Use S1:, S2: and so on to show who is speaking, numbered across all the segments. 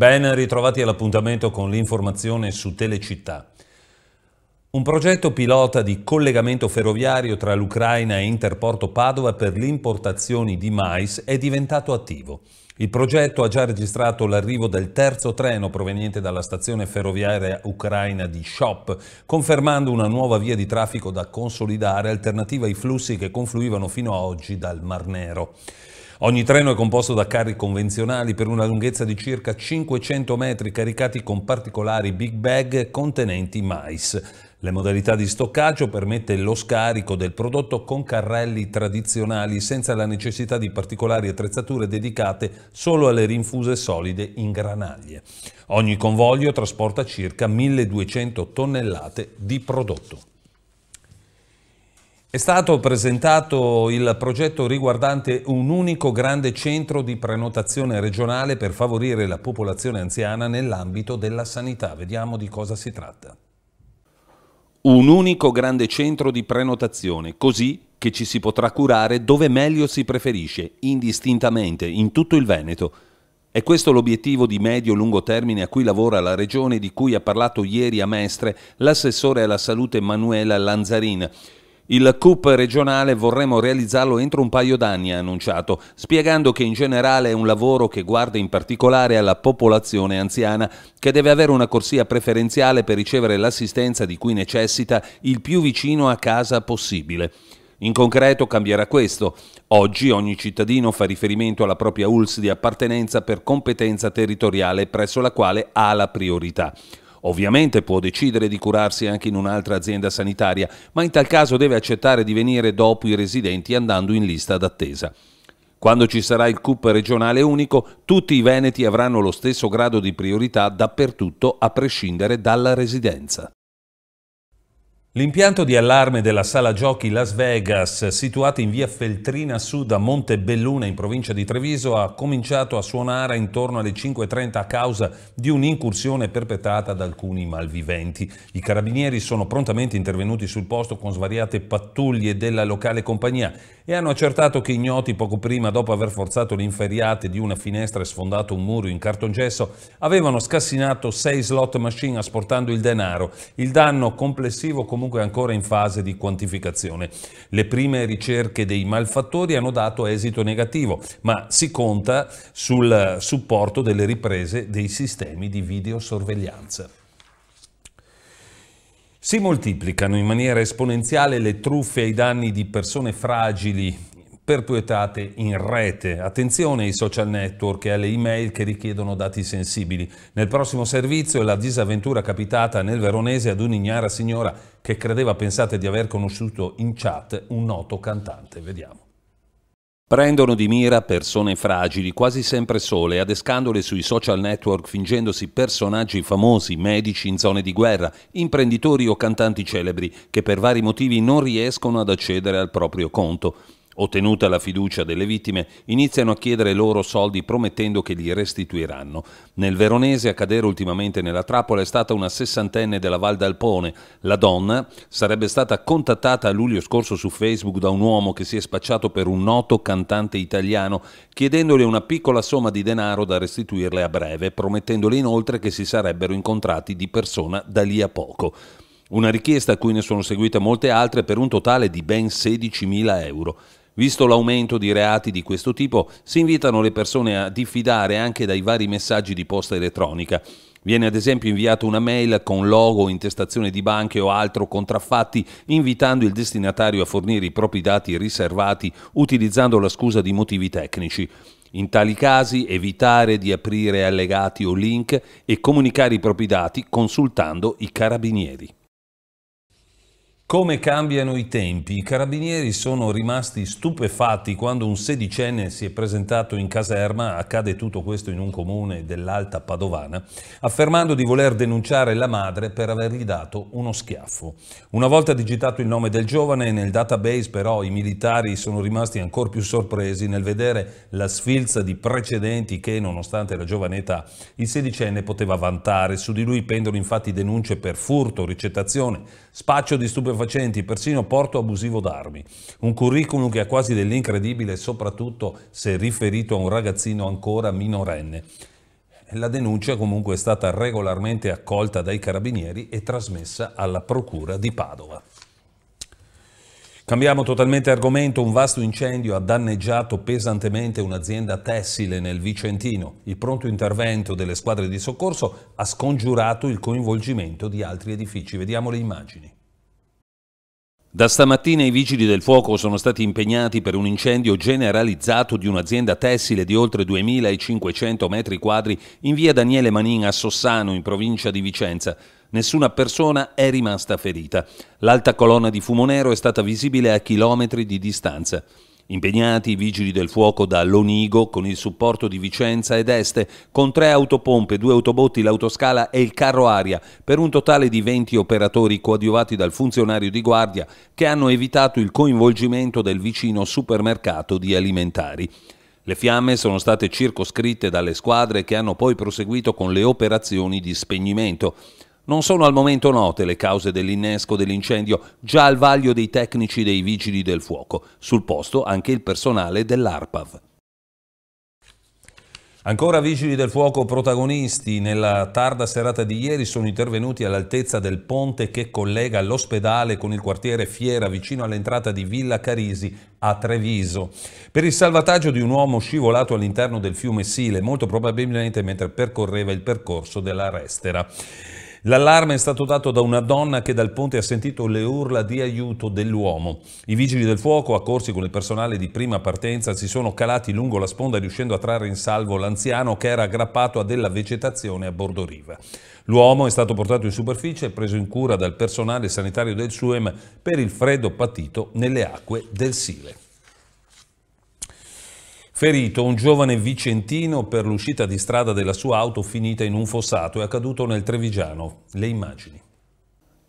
S1: Ben ritrovati all'appuntamento con l'informazione su Telecittà. Un progetto pilota di collegamento ferroviario tra l'Ucraina e Interporto Padova per l'importazione di mais è diventato attivo. Il progetto ha già registrato l'arrivo del terzo treno proveniente dalla stazione ferroviaria ucraina di Shop, confermando una nuova via di traffico da consolidare alternativa ai flussi che confluivano fino a oggi dal Mar Nero. Ogni treno è composto da carri convenzionali per una lunghezza di circa 500 metri caricati con particolari big bag contenenti mais. Le modalità di stoccaggio permette lo scarico del prodotto con carrelli tradizionali senza la necessità di particolari attrezzature dedicate solo alle rinfuse solide in granaglie. Ogni convoglio trasporta circa 1200 tonnellate di prodotto. È stato presentato il progetto riguardante un unico grande centro di prenotazione regionale per favorire la popolazione anziana nell'ambito della sanità. Vediamo di cosa si tratta. Un unico grande centro di prenotazione, così che ci si potrà curare dove meglio si preferisce, indistintamente, in tutto il Veneto. È questo l'obiettivo di medio-lungo termine a cui lavora la Regione di cui ha parlato ieri a Mestre l'assessore alla salute Manuela Lanzarin il CUP regionale vorremmo realizzarlo entro un paio d'anni, ha annunciato, spiegando che in generale è un lavoro che guarda in particolare alla popolazione anziana, che deve avere una corsia preferenziale per ricevere l'assistenza di cui necessita il più vicino a casa possibile. In concreto cambierà questo. Oggi ogni cittadino fa riferimento alla propria ULS di appartenenza per competenza territoriale presso la quale ha la priorità. Ovviamente può decidere di curarsi anche in un'altra azienda sanitaria, ma in tal caso deve accettare di venire dopo i residenti andando in lista d'attesa. Quando ci sarà il CUP regionale unico, tutti i veneti avranno lo stesso grado di priorità dappertutto a prescindere dalla residenza. L'impianto di allarme della sala giochi Las Vegas, situato in via Feltrina Sud a Montebelluna in provincia di Treviso, ha cominciato a suonare intorno alle 5.30 a causa di un'incursione perpetrata da alcuni malviventi. I carabinieri sono prontamente intervenuti sul posto con svariate pattuglie della locale compagnia e hanno accertato che ignoti poco prima, dopo aver forzato le inferiate di una finestra e sfondato un muro in cartongesso, avevano scassinato sei slot machine asportando il denaro. Il danno complessivo comunque ancora in fase di quantificazione. Le prime ricerche dei malfattori hanno dato esito negativo, ma si conta sul supporto delle riprese dei sistemi di videosorveglianza. Si moltiplicano in maniera esponenziale le truffe ai danni di persone fragili perpetrate in rete. Attenzione ai social network e alle email che richiedono dati sensibili. Nel prossimo servizio è la disavventura capitata nel veronese ad un'ignara signora che credeva pensate di aver conosciuto in chat un noto cantante. Vediamo. Prendono di mira persone fragili, quasi sempre sole, adescandole sui social network fingendosi personaggi famosi, medici in zone di guerra, imprenditori o cantanti celebri che per vari motivi non riescono ad accedere al proprio conto. Ottenuta la fiducia delle vittime, iniziano a chiedere loro soldi promettendo che li restituiranno. Nel veronese a cadere ultimamente nella trappola è stata una sessantenne della Val d'Alpone. La donna sarebbe stata contattata a luglio scorso su Facebook da un uomo che si è spacciato per un noto cantante italiano, chiedendole una piccola somma di denaro da restituirle a breve, promettendole inoltre che si sarebbero incontrati di persona da lì a poco. Una richiesta a cui ne sono seguite molte altre per un totale di ben 16.000 euro. Visto l'aumento di reati di questo tipo, si invitano le persone a diffidare anche dai vari messaggi di posta elettronica. Viene ad esempio inviata una mail con logo, intestazione di banche o altro contraffatti, invitando il destinatario a fornire i propri dati riservati utilizzando la scusa di motivi tecnici. In tali casi evitare di aprire allegati o link e comunicare i propri dati consultando i carabinieri. Come cambiano i tempi? I carabinieri sono rimasti stupefatti quando un sedicenne si è presentato in caserma, accade tutto questo in un comune dell'Alta Padovana, affermando di voler denunciare la madre per avergli dato uno schiaffo. Una volta digitato il nome del giovane, nel database però i militari sono rimasti ancora più sorpresi nel vedere la sfilza di precedenti che, nonostante la giovane età, il sedicenne poteva vantare. Su di lui pendono infatti denunce per furto, ricettazione, spaccio di stupefacenti, stupefacenti, persino porto abusivo d'armi. Un curriculum che ha quasi dell'incredibile, soprattutto se riferito a un ragazzino ancora minorenne. La denuncia comunque è stata regolarmente accolta dai carabinieri e trasmessa alla Procura di Padova. Cambiamo totalmente argomento, un vasto incendio ha danneggiato pesantemente un'azienda tessile nel Vicentino. Il pronto intervento delle squadre di soccorso ha scongiurato il coinvolgimento di altri edifici. Vediamo le immagini. Da stamattina i vigili del fuoco sono stati impegnati per un incendio generalizzato di un'azienda tessile di oltre 2.500 metri quadri in via Daniele Manin a Sossano, in provincia di Vicenza. Nessuna persona è rimasta ferita. L'alta colonna di fumo nero è stata visibile a chilometri di distanza. Impegnati i vigili del fuoco da Lonigo con il supporto di Vicenza ed Este, con tre autopompe, due autobotti, l'autoscala e il carro aria, per un totale di 20 operatori coadiuvati dal funzionario di guardia che hanno evitato il coinvolgimento del vicino supermercato di alimentari. Le fiamme sono state circoscritte dalle squadre che hanno poi proseguito con le operazioni di spegnimento. Non sono al momento note le cause dell'innesco dell'incendio, già al vaglio dei tecnici dei vigili del fuoco, sul posto anche il personale dell'ARPAV. Ancora vigili del fuoco protagonisti, nella tarda serata di ieri sono intervenuti all'altezza del ponte che collega l'ospedale con il quartiere Fiera vicino all'entrata di Villa Carisi a Treviso. Per il salvataggio di un uomo scivolato all'interno del fiume Sile, molto probabilmente mentre percorreva il percorso della Restera. L'allarme è stato dato da una donna che dal ponte ha sentito le urla di aiuto dell'uomo. I vigili del fuoco, accorsi con il personale di prima partenza, si sono calati lungo la sponda riuscendo a trarre in salvo l'anziano che era aggrappato a della vegetazione a bordo riva. L'uomo è stato portato in superficie e preso in cura dal personale sanitario del SUEM per il freddo patito nelle acque del Sile. Ferito un giovane vicentino per l'uscita di strada della sua auto finita in un fossato e accaduto nel Trevigiano. Le immagini.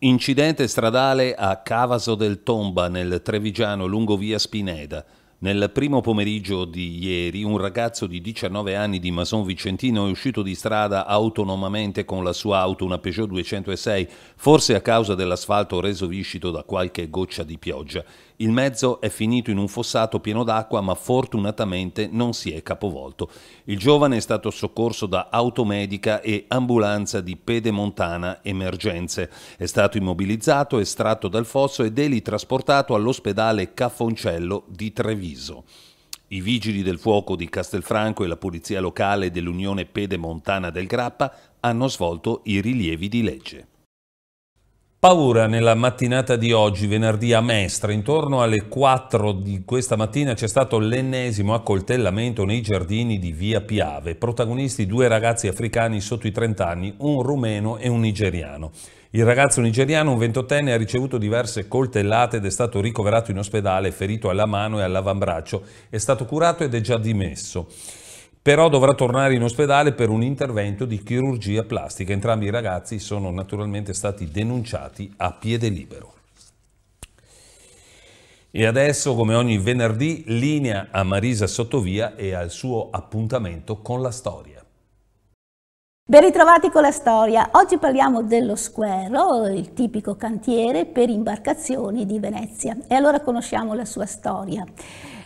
S1: Incidente stradale a Cavaso del Tomba nel Trevigiano lungo via Spineda. Nel primo pomeriggio di ieri un ragazzo di 19 anni di Mason Vicentino è uscito di strada autonomamente con la sua auto, una Peugeot 206, forse a causa dell'asfalto reso viscido da qualche goccia di pioggia. Il mezzo è finito in un fossato pieno d'acqua ma fortunatamente non si è capovolto. Il giovane è stato soccorso da automedica e ambulanza di Pedemontana Emergenze. È stato immobilizzato, estratto dal fosso ed eli trasportato all'ospedale Caffoncello di Treviso ucciso. I vigili del fuoco di Castelfranco e la polizia locale dell'Unione Pedemontana del Grappa hanno svolto i rilievi di legge. Paura nella mattinata di oggi, venerdì a Mestre. Intorno alle 4 di questa mattina c'è stato l'ennesimo accoltellamento nei giardini di Via Piave. Protagonisti due ragazzi africani sotto i 30 anni, un rumeno e un nigeriano. Il ragazzo nigeriano, un ventottenne, ha ricevuto diverse coltellate ed è stato ricoverato in ospedale, ferito alla mano e all'avambraccio. È stato curato ed è già dimesso. Però dovrà tornare in ospedale per un intervento di chirurgia plastica. Entrambi i ragazzi sono naturalmente stati denunciati a piede libero. E adesso, come ogni venerdì, linea a Marisa Sottovia e al suo appuntamento con la storia.
S2: Ben ritrovati con la storia. Oggi parliamo dello squero, il tipico cantiere per imbarcazioni di Venezia. E allora conosciamo la sua storia.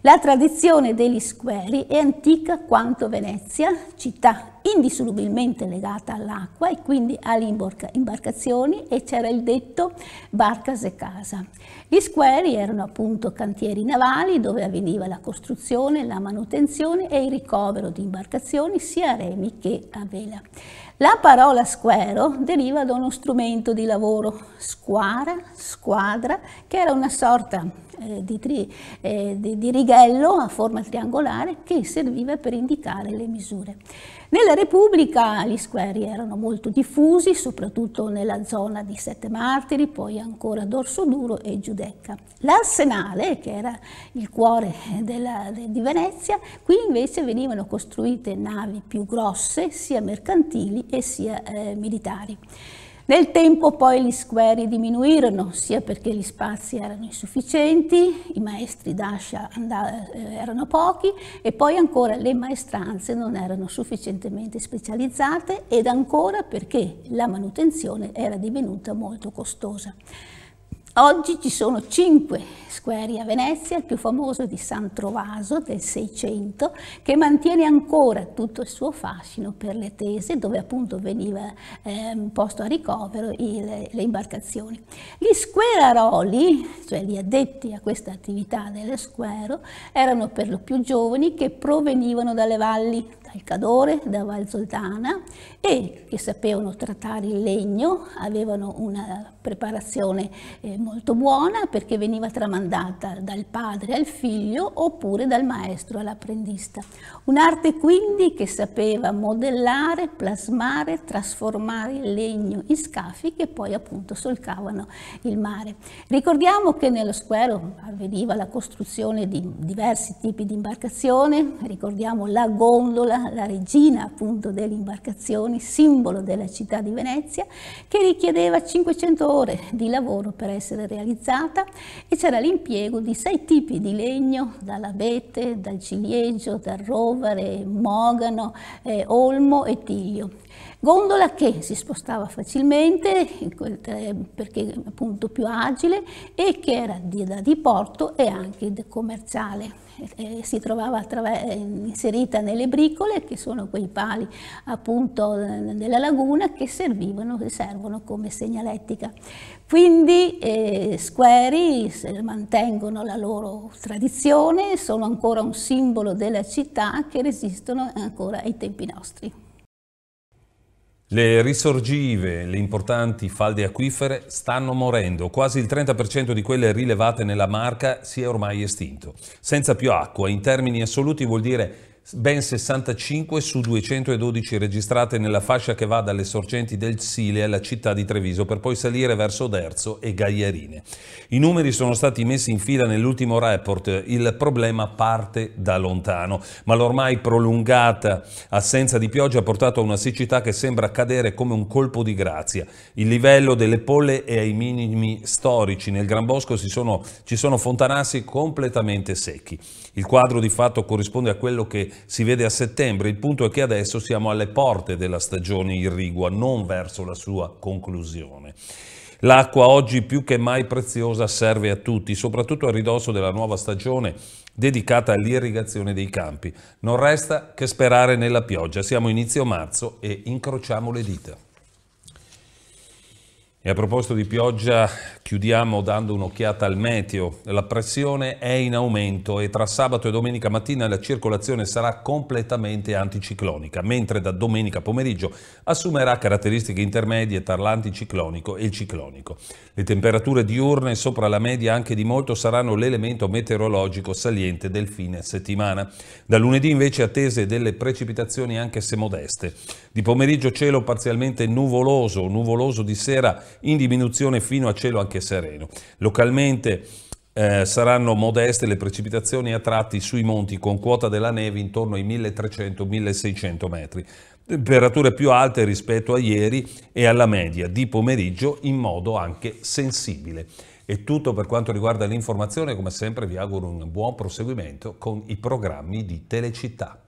S2: La tradizione degli squeri è antica quanto Venezia, città indissolubilmente legata all'acqua e quindi alle imbarcazioni e c'era il detto barcas e casa. Gli squeri erano appunto cantieri navali dove avveniva la costruzione, la manutenzione e il ricovero di imbarcazioni sia a remi che a vela. La parola squero deriva da uno strumento di lavoro, squara, squadra, che era una sorta eh, di, tri, eh, di, di righello a forma triangolare che serviva per indicare le misure. Nella Repubblica gli squari erano molto diffusi, soprattutto nella zona di Sette Martiri, poi ancora Dorsoduro e Giudecca. L'arsenale, che era il cuore della, de, di Venezia, qui invece venivano costruite navi più grosse, sia mercantili e sia eh, militari. Nel tempo poi gli squeri diminuirono, sia perché gli spazi erano insufficienti, i maestri d'ascia eh, erano pochi e poi ancora le maestranze non erano sufficientemente specializzate ed ancora perché la manutenzione era divenuta molto costosa. Oggi ci sono cinque squeri a Venezia, il più famoso di San Trovaso del Seicento, che mantiene ancora tutto il suo fascino per le tese, dove appunto veniva eh, posto a ricovero il, le imbarcazioni. Gli squeraroli, cioè gli addetti a questa attività dello squero, erano per lo più giovani che provenivano dalle valli, al Cadore, da Valzoltana e che sapevano trattare il legno, avevano una preparazione eh, molto buona perché veniva tramandata dal padre al figlio oppure dal maestro all'apprendista. Un'arte quindi che sapeva modellare, plasmare, trasformare il legno in scafi che poi appunto solcavano il mare. Ricordiamo che nello squero avveniva la costruzione di diversi tipi di imbarcazione, ricordiamo la gondola, la regina appunto delle imbarcazioni, simbolo della città di Venezia, che richiedeva 500 ore di lavoro per essere realizzata e c'era l'impiego di sei tipi di legno, dall'abete, dal ciliegio, dal rovere, mogano, eh, olmo e tiglio. Gondola che si spostava facilmente perché appunto più agile e che era da diporto e anche commerciale. Eh, si trovava inserita nelle bricole che sono quei pali appunto della laguna che servivano, servono come segnalettica. Quindi eh, Squeri mantengono la loro tradizione, sono ancora un simbolo della città che resistono ancora ai tempi nostri.
S1: Le risorgive, le importanti falde acquifere, stanno morendo. Quasi il 30% di quelle rilevate nella marca si è ormai estinto. Senza più acqua, in termini assoluti, vuol dire ben 65 su 212 registrate nella fascia che va dalle sorgenti del Sile alla città di Treviso, per poi salire verso Derzo e Gagliarine. I numeri sono stati messi in fila nell'ultimo report, il problema parte da lontano, ma l'ormai prolungata assenza di pioggia ha portato a una siccità che sembra cadere come un colpo di grazia. Il livello delle polle è ai minimi storici, nel Gran Bosco sono, ci sono fontanassi completamente secchi. Il quadro di fatto corrisponde a quello che si vede a settembre. Il punto è che adesso siamo alle porte della stagione irrigua, non verso la sua conclusione. L'acqua oggi più che mai preziosa serve a tutti, soprattutto a ridosso della nuova stagione dedicata all'irrigazione dei campi. Non resta che sperare nella pioggia. Siamo inizio marzo e incrociamo le dita. E a proposito di pioggia, chiudiamo dando un'occhiata al meteo. La pressione è in aumento e tra sabato e domenica mattina la circolazione sarà completamente anticiclonica, mentre da domenica pomeriggio assumerà caratteristiche intermedie tra l'anticiclonico e il ciclonico. Le temperature diurne sopra la media anche di molto saranno l'elemento meteorologico saliente del fine settimana. Da lunedì invece attese delle precipitazioni anche se modeste. Di pomeriggio cielo parzialmente nuvoloso, nuvoloso di sera in diminuzione fino a cielo anche sereno. Localmente eh, saranno modeste le precipitazioni a tratti sui monti con quota della neve intorno ai 1300-1600 metri. Temperature più alte rispetto a ieri e alla media di pomeriggio in modo anche sensibile. È tutto per quanto riguarda l'informazione, come sempre vi auguro un buon proseguimento con i programmi di Telecittà.